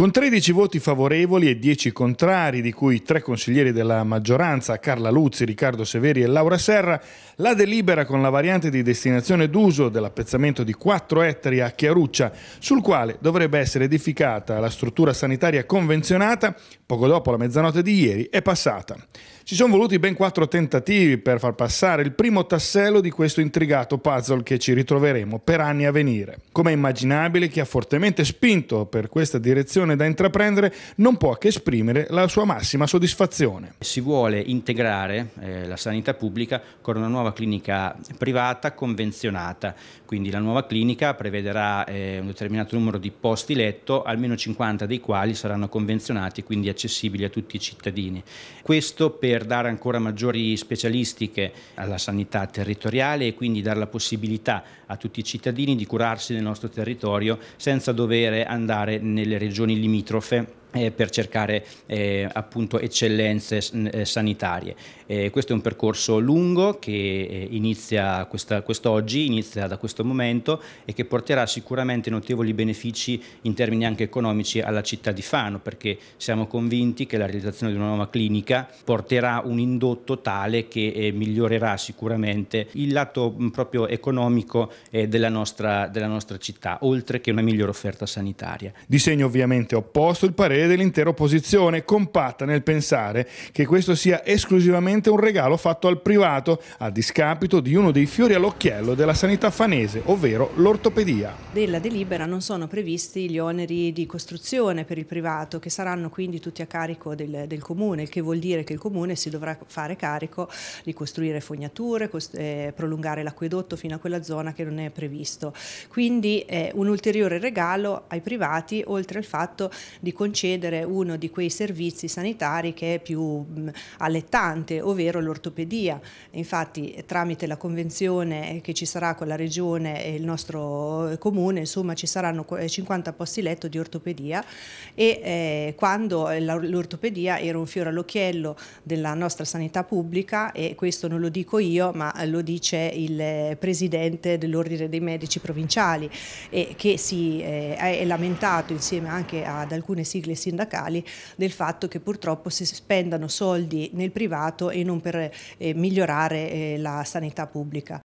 Con 13 voti favorevoli e 10 contrari, di cui tre consiglieri della maggioranza, Carla Luzzi, Riccardo Severi e Laura Serra, la delibera con la variante di destinazione d'uso dell'appezzamento di 4 ettari a Chiaruccia, sul quale dovrebbe essere edificata la struttura sanitaria convenzionata, poco dopo la mezzanotte di ieri, è passata. Ci sono voluti ben quattro tentativi per far passare il primo tassello di questo intrigato puzzle che ci ritroveremo per anni a venire. Come è immaginabile, chi ha fortemente spinto per questa direzione azione da intraprendere non può che esprimere la sua massima soddisfazione. Si vuole integrare eh, la sanità pubblica con una nuova clinica privata convenzionata, quindi la nuova clinica prevederà eh, un determinato numero di posti letto, almeno 50 dei quali saranno convenzionati, quindi accessibili a tutti i cittadini. Questo per dare ancora maggiori specialistiche alla sanità territoriale e quindi dare la possibilità a tutti i cittadini di curarsi nel nostro territorio senza dover andare nelle regioni limitrofe eh, per cercare eh, appunto eccellenze eh, sanitarie. Eh, questo è un percorso lungo che eh, inizia questa, quest'oggi, inizia da questo momento e che porterà sicuramente notevoli benefici in termini anche economici alla città di Fano perché siamo convinti che la realizzazione di una nuova clinica porterà un indotto tale che eh, migliorerà sicuramente il lato mm, proprio economico della nostra, della nostra città oltre che una migliore offerta sanitaria. Disegno ovviamente opposto, il parere e dell'intera opposizione, compatta nel pensare che questo sia esclusivamente un regalo fatto al privato, a discapito di uno dei fiori all'occhiello della sanità fanese, ovvero l'ortopedia. Della delibera non sono previsti gli oneri di costruzione per il privato, che saranno quindi tutti a carico del, del comune, il che vuol dire che il comune si dovrà fare carico di costruire fognature, cost eh, prolungare l'acquedotto fino a quella zona che non è previsto. Quindi è eh, un ulteriore regalo ai privati, oltre al fatto di concedere accedere uno di quei servizi sanitari che è più mm, allettante, ovvero l'ortopedia. Infatti tramite la convenzione che ci sarà con la regione e il nostro eh, comune, insomma ci saranno 50 eh, posti letto di ortopedia e eh, quando eh, l'ortopedia era un fiore all'occhiello della nostra sanità pubblica e questo non lo dico io ma lo dice il presidente dell'ordine dei medici provinciali e che si eh, è lamentato insieme anche ad alcune sigle sindacali del fatto che purtroppo si spendano soldi nel privato e non per eh, migliorare eh, la sanità pubblica.